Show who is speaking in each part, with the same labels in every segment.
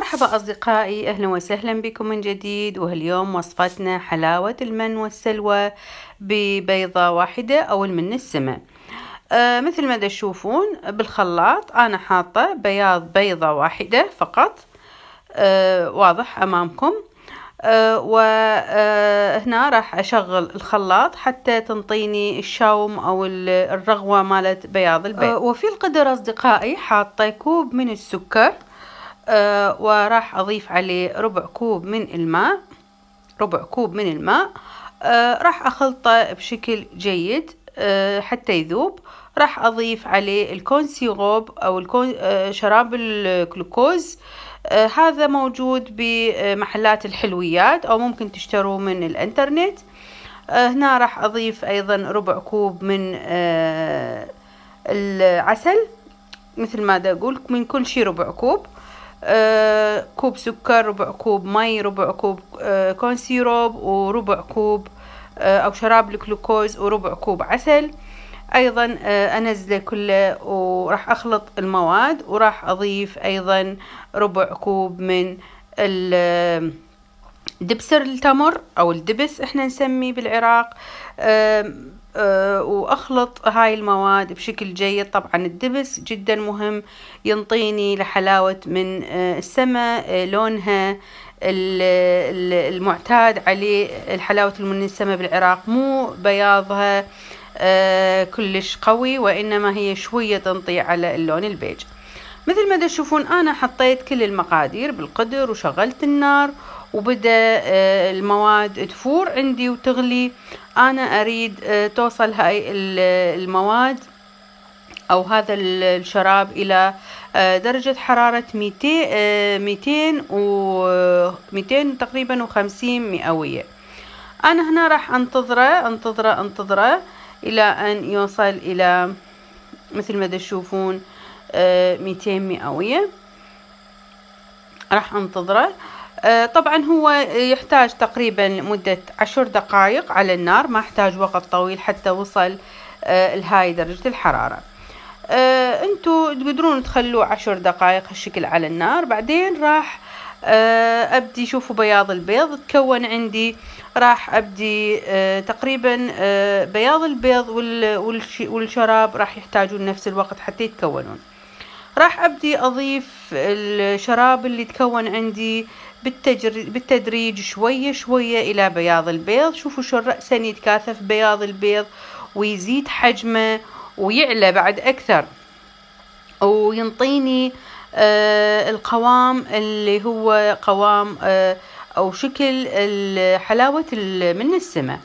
Speaker 1: مرحبا أصدقائي أهلا وسهلا بكم من جديد وهاليوم وصفتنا حلاوة المن والسلوى ببيضة واحدة أو المن السماء آه مثل ما تشوفون بالخلاط أنا حاطة بياض بيضة واحدة فقط آه واضح أمامكم آه وهنا آه، راح أشغل الخلاط حتى تنطيني الشوم أو الرغوة مالت بياض البيض آه، وفي القدر أصدقائي حاطة كوب من السكر آه، وراح أضيف عليه ربع كوب من الماء ربع كوب من الماء آه، راح أخلطه بشكل جيد آه، حتى يذوب راح أضيف عليه الكون سيروب أو الكون شراب الجلوكوز هذا موجود بمحلات الحلويات أو ممكن تشتروه من الإنترنت هنا راح أضيف أيضا ربع كوب من العسل مثل ما دا أقول من كل شي ربع كوب كوب سكر ربع كوب مي ربع كوب آه، كون سيروب وربع كوب آه، أو شراب الجلوكوز وربع كوب عسل أيضا آه، أنزله كله وراح أخلط المواد وراح أضيف أيضا ربع كوب من دبسر التمر أو الدبس إحنا نسميه بالعراق آه، واخلط هاي المواد بشكل جيد طبعا الدبس جدا مهم ينطيني لحلاوة من آه، السماء آه، لونها المعتاد عليه الحلاوة من السماء بالعراق مو بياضها كلش قوي وإنما هي شوية تنطي على اللون البيج مثل ما تشوفون أنا حطيت كل المقادير بالقدر وشغلت النار وبدا آه، المواد تفور عندي وتغلي انا اريد آه، توصل هاي المواد او هذا الشراب الى آه، درجة حرارة 200 200 و 200 تقريبا وخمسين مئوية انا هنا راح انتظره انتظره انتظره الى ان يوصل الى مثل ما تشوفون ميتين مئوية راح انتظره آه، طبعا هو يحتاج تقريبا مدة عشر دقائق على النار ما احتاج وقت طويل حتى وصل آه، لهاي درجة الحرارة آه، انتو تقدرون تخلوه عشر دقائق هالشكل على النار بعدين راح ابدي شوفوا بياض البيض تكون عندي راح ابدي تقريبا بياض البيض والشراب راح يحتاجون نفس الوقت حتى يتكونون راح ابدي اضيف الشراب اللي تكون عندي بالتدريج شوية شوية إلى بياض البيض شوفوا شو الرأس يتكاثف بياض البيض ويزيد حجمه ويعلى بعد أكثر وينطيني آه القوام اللي هو قوام آه أو شكل حلاوة من السماء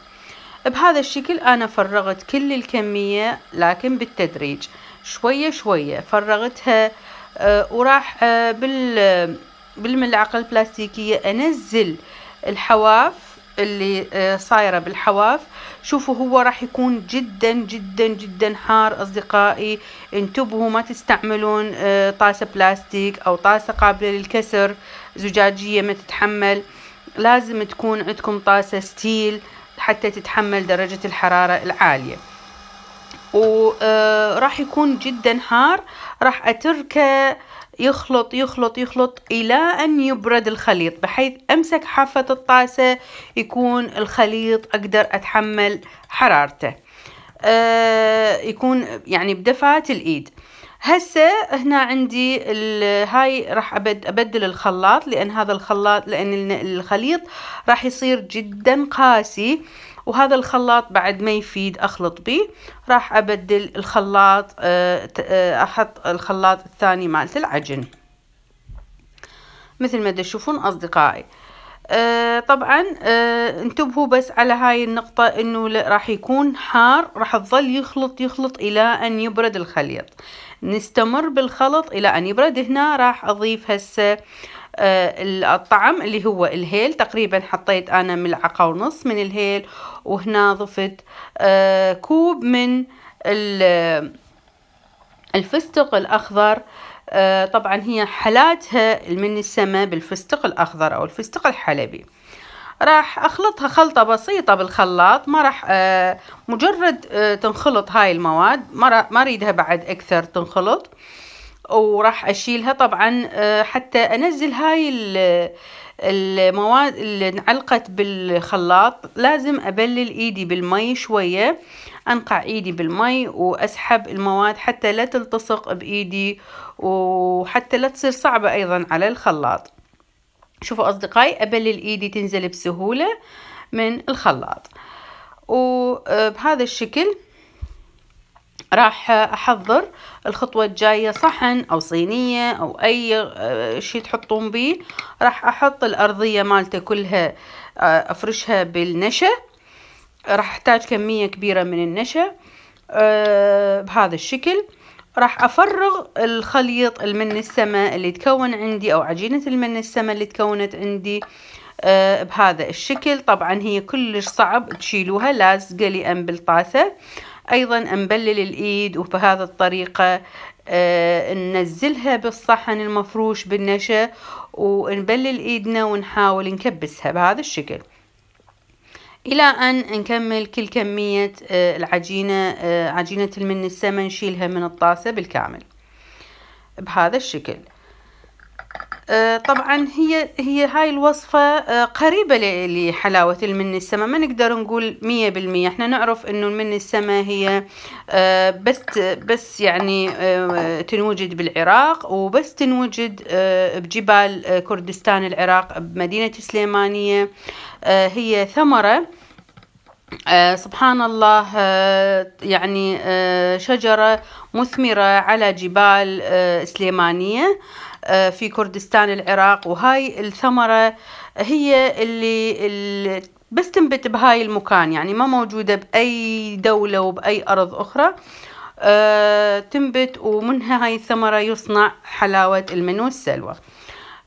Speaker 1: بهذا الشكل أنا فرغت كل الكمية لكن بالتدريج شوية شوية فرغتها آه وراح آه، بال بالملعقة البلاستيكية أنزل الحواف اللي آه، صايره بالحواف شوفوا هو راح يكون جدا جدا جدا حار اصدقائي انتبهوا ما تستعملون آه، طاسه بلاستيك او طاسه قابله للكسر زجاجيه ما تتحمل لازم تكون عندكم طاسه ستيل حتى تتحمل درجه الحراره العاليه وراح آه، يكون جدا حار راح اتركه يخلط يخلط يخلط إلى أن يبرد الخليط بحيث أمسك حافة الطاسة يكون الخليط أقدر أتحمل حرارته أه يكون يعني بدفعة الإيد هسه هنا عندي هاي راح ابدل الخلاط لان هذا الخلاط لان الخليط راح يصير جدا قاسي وهذا الخلاط بعد ما يفيد أخلط به راح أبدل الخلاط آه، آه، أحط الخلاط الثاني مالت العجن مثل ما تشوفون أصدقائي آه طبعا آه انتبهوا بس على هاي النقطة انه راح يكون حار راح تظل يخلط يخلط الى ان يبرد الخليط نستمر بالخلط الى ان يبرد هنا راح اضيف هسه آه، الطعم اللي هو الهيل تقريبا حطيت أنا ملعقة ونص من الهيل وهنا ضفت آه، كوب من الفستق الأخضر آه، طبعا هي حلاتها من السماء بالفستق الأخضر أو الفستق الحلبي راح اخلطها خلطة بسيطة بالخلاط ما راح مجرد تنخلط هاي المواد ما اريدها بعد اكثر تنخلط وراح اشيلها طبعا آه، حتى انزل هاي المواد اللي انعلقت بالخلاط لازم ابلل ايدي بالمي شوية انقع ايدي بالمي واسحب المواد حتى لا تلتصق بايدي وحتى لا تصير صعبة ايضا على الخلاط شوفوا اصدقائي ابلل ايدي تنزل بسهولة من الخلاط وبهذا الشكل راح احضر الخطوة الجاية صحن او صينية او اي آه، شي تحطون بيه راح احط الارضية مالته كلها آه، افرشها بالنشا راح احتاج كمية كبيرة من النشا آه، بهذا الشكل راح افرغ الخليط المن السما اللي تكون عندي او عجينة المن السما اللي تكونت عندي بهذا الشكل طبعا هي كلش صعب تشيلوها لازقة لي بالطاسة أيضا نبلل الإيد وبهذا الطريقة آه، ننزلها بالصحن المفروش بالنشا ونبلل إيدنا ونحاول نكبسها بهذا الشكل إلى أن نكمل كل كمية آه، العجينة آه، عجينة المن السمن نشيلها من الطاسة بالكامل بهذا الشكل آه، طبعا هي هي هاي الوصفة آه، قريبة لحلاوة المن السما ما نقدر نقول مية بالمية احنا نعرف انه المن السما هي آه، بس بس يعني تنوجد بالعراق وبس تنوجد بجبال كردستان العراق بمدينة سليمانية هي ثمرة آه، سبحان الله آه، يعني آه، شجرة مثمرة على جبال سليمانية في كردستان العراق وهاي الثمرة هي اللي, اللي بس تنبت بهاي المكان يعني ما موجودة بأي دولة وبأي أرض أخرى تنبت ومنها هاي الثمرة يصنع حلاوة المنو السلوى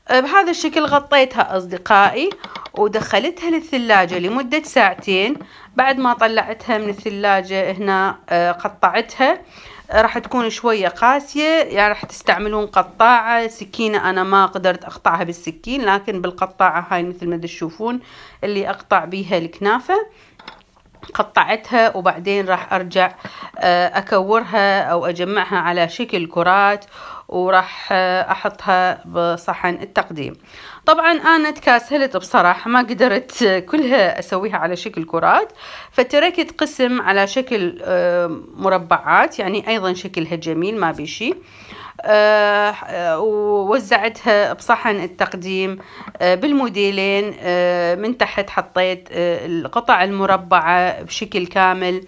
Speaker 1: بهذا الشكل غطيتها أصدقائي ودخلتها للثلاجة لمدة ساعتين بعد ما طلعتها من الثلاجة هنا آه، قطعتها راح تكون شوية قاسية يعني راح تستعملون قطاعة سكينة أنا ما قدرت أقطعها بالسكين لكن بالقطاعة هاي مثل ما تشوفون اللي أقطع بيها الكنافة قطعتها وبعدين راح أرجع آه، أكورها أو أجمعها على شكل كرات وراح احطها بصحن التقديم طبعا انا تكاسلت بصراحه ما قدرت كلها اسويها على شكل كرات فتركت قسم على شكل مربعات يعني ايضا شكلها جميل ما بشي آه، ووزعتها بصحن التقديم آه، بالموديلين آه، من تحت حطيت القطع المربعه بشكل كامل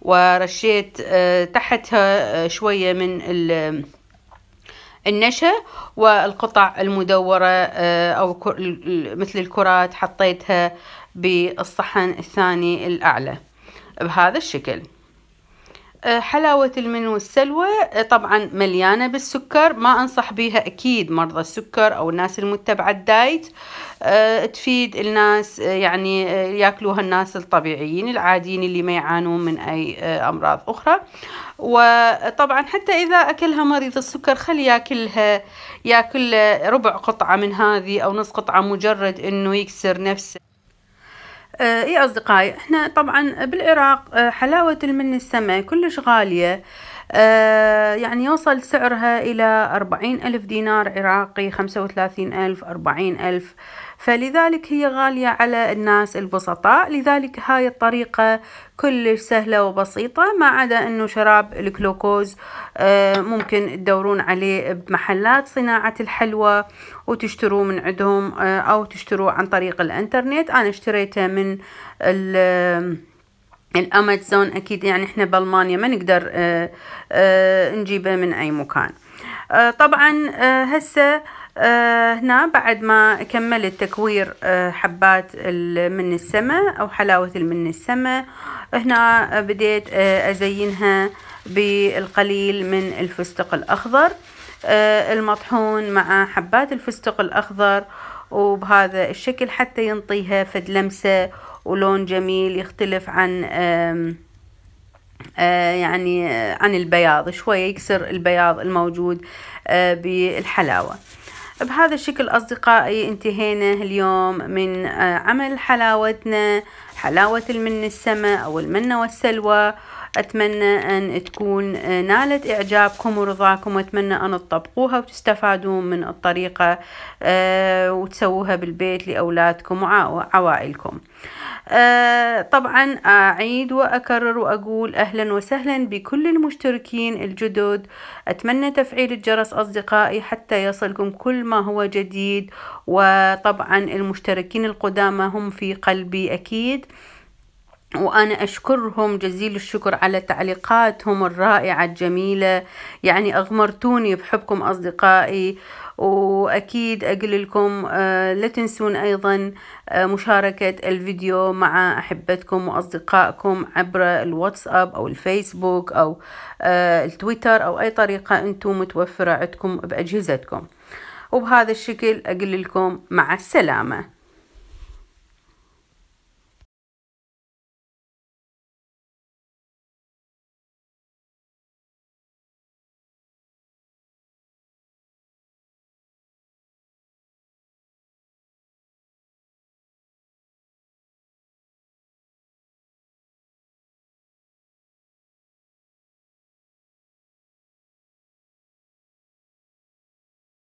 Speaker 1: ورشيت تحتها شويه من النشا والقطع المدورة آه، أو مثل الكرات حطيتها بالصحن الثاني الأعلى بهذا الشكل آه، حلاوة المن والسلوى آه، طبعا مليانة بالسكر ما أنصح بيها أكيد مرضى السكر أو الناس المتبعة الدايت آه، تفيد الناس يعني ياكلوها الناس الطبيعيين العاديين اللي ما يعانون من أي أمراض أخرى وطبعا حتى إذا أكلها مريض السكر خلي ياكلها ياكل ربع قطعة من هذه أو نص قطعة مجرد أنه يكسر نفسه آه، يا إيه أصدقائي احنا طبعا بالعراق آه، حلاوة المن السماء كلش غالية آه، يعني يوصل سعرها إلى أربعين ألف دينار عراقي خمسة وثلاثين ألف أربعين ألف فلذلك هي غالية على الناس البسطاء لذلك هاي الطريقة كلش سهلة وبسيطة ما عدا أنه شراب الجلوكوز آه، ممكن تدورون عليه بمحلات صناعة الحلوى وتشتروه من عندهم آه، أو تشتروه عن طريق الانترنت أنا اشتريته من الامازون يعني اكيد يعني احنا بالمانيا ما نقدر آه، آه، نجيبه من اي مكان آه، طبعا هسه هنا بعد ما كملت تكوير حبات من السماء او حلاوة من السماء هنا بديت ازينها بالقليل من الفستق الاخضر المطحون مع حبات الفستق الاخضر وبهذا الشكل حتى ينطيها فد لمسة ولون جميل يختلف عن آه، يعني آه، عن البياض شوية يكسر البياض الموجود آه، بالحلاوة بهذا الشكل أصدقائي انتهينا اليوم من عمل حلاوتنا حلاوة المن السماء أو المنة والسلوى أتمنى أن تكون نالت إعجابكم ورضاكم وأتمنى أن تطبقوها وتستفادون من الطريقة آه، وتسووها بالبيت لأولادكم وعوائلكم آه، طبعا أعيد وأكرر وأقول أهلا وسهلا بكل المشتركين الجدد أتمنى تفعيل الجرس أصدقائي حتى يصلكم كل ما هو جديد وطبعا المشتركين القدامى هم في قلبي أكيد وأنا أشكرهم جزيل الشكر على تعليقاتهم الرائعة الجميلة يعني أغمرتوني بحبكم أصدقائي وأكيد أقول لكم آه، لا تنسون أيضا آه، مشاركة الفيديو مع أحبتكم وأصدقائكم عبر الواتساب أو الفيسبوك أو آه، التويتر أو أي طريقة أنتم متوفرة عندكم بأجهزتكم وبهذا الشكل أقول لكم مع السلامة